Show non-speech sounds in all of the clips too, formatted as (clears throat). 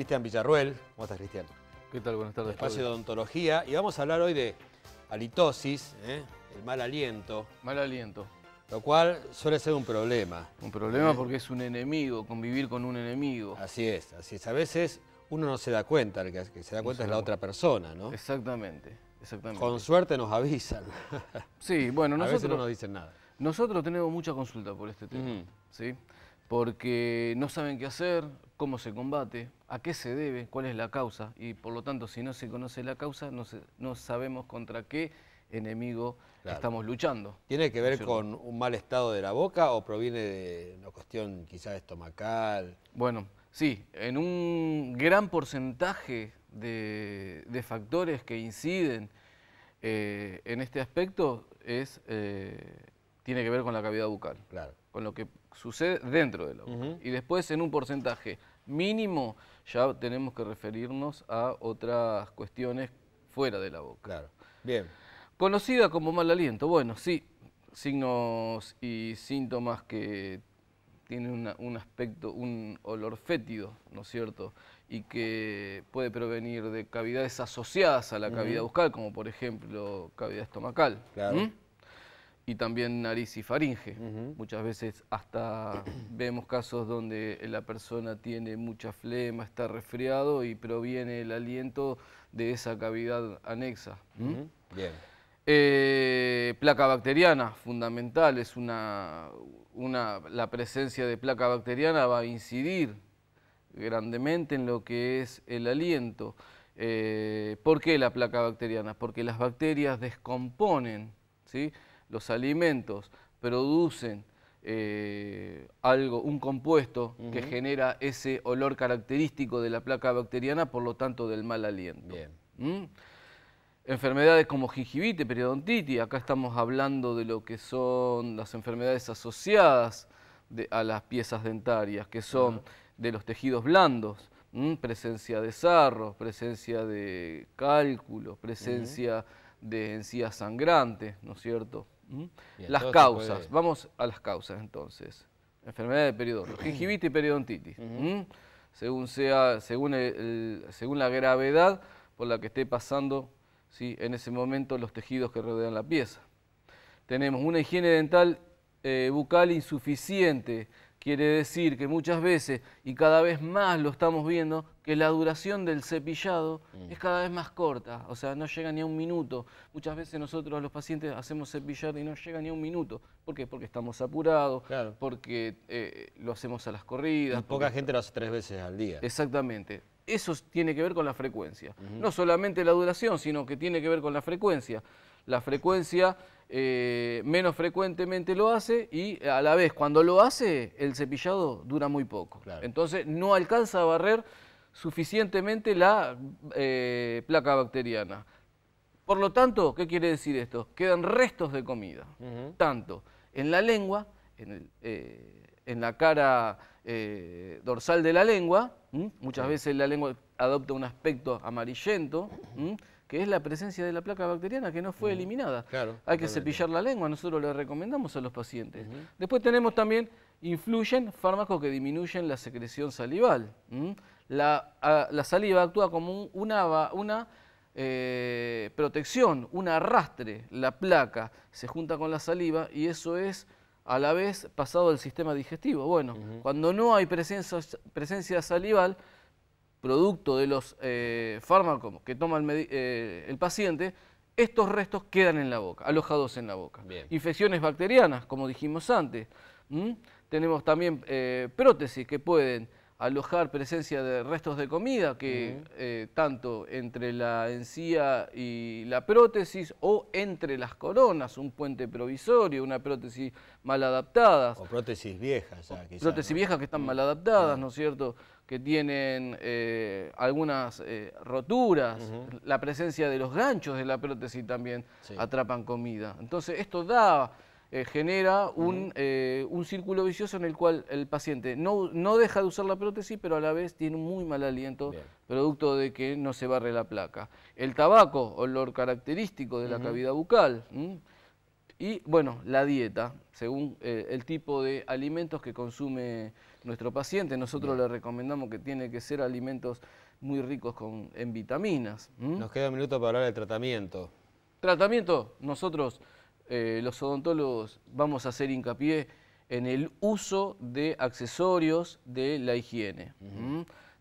Cristian Villarruel. ¿Cómo estás, Cristian? ¿Qué tal? Buenas tardes. Espacio de odontología. Y vamos a hablar hoy de halitosis, ¿eh? el mal aliento. Mal aliento. Lo cual suele ser un problema. Un problema ¿Eh? porque es un enemigo, convivir con un enemigo. Así es, así es. A veces uno no se da cuenta, el que se da cuenta es la otra persona, ¿no? Exactamente, exactamente. Con suerte nos avisan. Sí, bueno, nosotros... (laughs) A veces no nos dicen nada. Nosotros tenemos mucha consulta por este tema, ¿sí? porque no saben qué hacer, cómo se combate, a qué se debe, cuál es la causa y por lo tanto si no se conoce la causa no, sabemos contra qué enemigo estamos luchando. ¿Tiene que ver con un mal estado de la boca o proviene de una cuestión quizás estomacal? Bueno, sí, en un gran porcentaje de, factores que inciden eh, en este aspecto es, eh, tiene que ver con la cavidad bucal. Claro. Con lo que sucede dentro de la boca. Y después en un porcentaje mínimo ya tenemos que referirnos a otras cuestiones fuera de la boca. Claro. Bien. Conocida como mal aliento, bueno, sí, signos y síntomas que tienen un aspecto, un olor fétido, ¿no es cierto? Y que puede provenir de cavidades asociadas a la cavidad bucal, como por ejemplo cavidad estomacal. Claro. ¿Mm? y también nariz y faringe. Muchas veces hasta (clears throat) vemos casos donde la persona tiene mucha flema, está resfriado y proviene el aliento de esa cavidad anexa. Eh, placa bacteriana, fundamental, es una, la presencia de placa bacteriana va a incidir grandemente en lo que es el aliento. Eh, ¿Por qué la placa bacteriana? Porque las bacterias descomponen, ¿sí? los alimentos producen eh, algo, un compuesto que genera ese olor característico de la placa bacteriana, por lo tanto del mal aliento. ¿Mm? Enfermedades como gingivite, periodontitis, acá estamos hablando de lo que son las enfermedades asociadas a las piezas dentarias, que son de los tejidos blandos, presencia de sarros, presencia de cálculos, presencia de encías sangrantes, ¿no es cierto? las causas, vamos a las causas entonces. Enfermedad de periodontitis, (clears throat) gingivitis y periodontitis. según, sea, según, según la gravedad por la que esté pasando ¿sí? en ese momento los tejidos que rodean la pieza. Tenemos una higiene dental eh, bucal insuficiente, Quiere decir que muchas veces, y cada vez más lo estamos viendo, que la duración del cepillado mm. es cada vez más corta, o sea, no llega ni a un minuto. Muchas veces nosotros los pacientes hacemos cepillado y no llega ni a un minuto. ¿Por qué? Porque estamos apurados, porque eh, lo hacemos a las corridas. poca gente lo hace tres veces al día. Exactamente. Eso tiene que ver con la frecuencia. No solamente la duración, sino que tiene que ver con la frecuencia la frecuencia eh, menos frecuentemente lo hace y eh, a la vez cuando lo hace el cepillado dura muy poco. Entonces no alcanza a barrer suficientemente la eh, placa bacteriana. Por lo tanto, ¿qué quiere decir esto? Quedan restos de comida, tanto en la lengua, en, la cara dorsal de la lengua, muchas veces la lengua adopta un aspecto amarillento, que es la presencia de la placa bacteriana que no fue eliminada. Hay que cepillar la lengua, nosotros lo recomendamos a los pacientes. Después tenemos también, influyen fármacos que disminuyen la secreción salival. La, saliva actúa como una, eh, protección, un arrastre, la placa se junta con la saliva y eso es a la vez pasado al sistema digestivo. Bueno, cuando no hay presencia salival, producto de los eh, fármacos que toma eh, el, paciente, estos restos quedan en la boca, alojados en la boca. Infecciones bacterianas, como dijimos antes. Tenemos también eh, prótesis que pueden alojar presencia de restos de comida, que tanto entre la encía y la prótesis o entre las coronas, un puente provisorio, una prótesis mal adaptada. O prótesis viejas. prótesis viejas que están mal adaptadas, ¿no es cierto? que tienen eh, algunas eh, roturas, la presencia de los ganchos de la prótesis también atrapan comida. Entonces esto da, eh, genera un, círculo vicioso en el cual el paciente no, no, deja de usar la prótesis, pero a la vez tiene un muy mal aliento, producto de que no se barre la placa. El tabaco, olor característico de la cavidad bucal. Y bueno, la dieta, según eh, el tipo de alimentos que consume nuestro paciente, nosotros le recomendamos que tiene que ser alimentos muy ricos en vitaminas. Nos queda un minuto para hablar del tratamiento. Tratamiento, nosotros eh, los odontólogos vamos a hacer hincapié en el uso de accesorios de la higiene.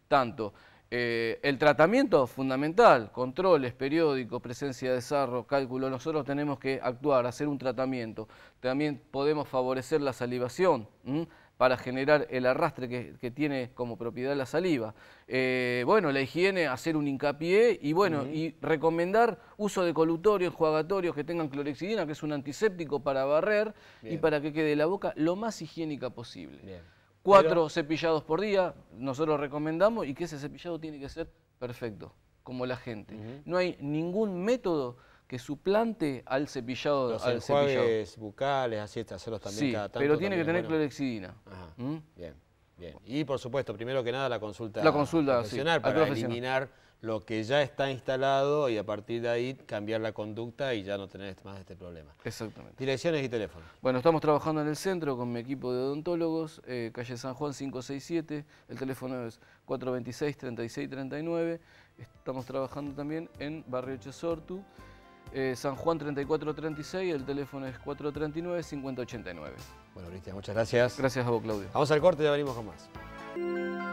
Tanto eh, el tratamiento fundamental, controles, periódicos, presencia de sarro, cálculo, nosotros tenemos que actuar, hacer un tratamiento. También podemos favorecer la salivación para generar el arrastre que, tiene como propiedad la saliva. Eh, bueno, la higiene, hacer un hincapié y bueno, y recomendar uso de colutorios, jugatorios que tengan clorexidina, que es un antiséptico para barrer y para que quede la boca lo más higiénica posible cuatro cepillados por día, nosotros recomendamos, y que ese cepillado tiene que ser perfecto, como la gente. No hay ningún método que suplante al cepillado. Los al bucales, así, este, hacerlos también pero tiene que tener clorexidina. ¿Mm? Bien, bien. Y, por supuesto, primero que nada, la consulta, la consulta profesional para eliminar lo que ya está instalado y a partir de ahí cambiar la conducta y ya no tener más este problema. Exactamente. Direcciones y teléfono. Bueno, estamos trabajando en el centro con mi equipo de odontólogos, eh, calle San Juan 567, el teléfono es 426-3639. Estamos trabajando también en Barrio Chesortu, eh, San Juan 3436, el teléfono es 439-5089. Bueno, Cristian, muchas gracias. Gracias a vos, Claudio. Vamos al corte y ya venimos con más.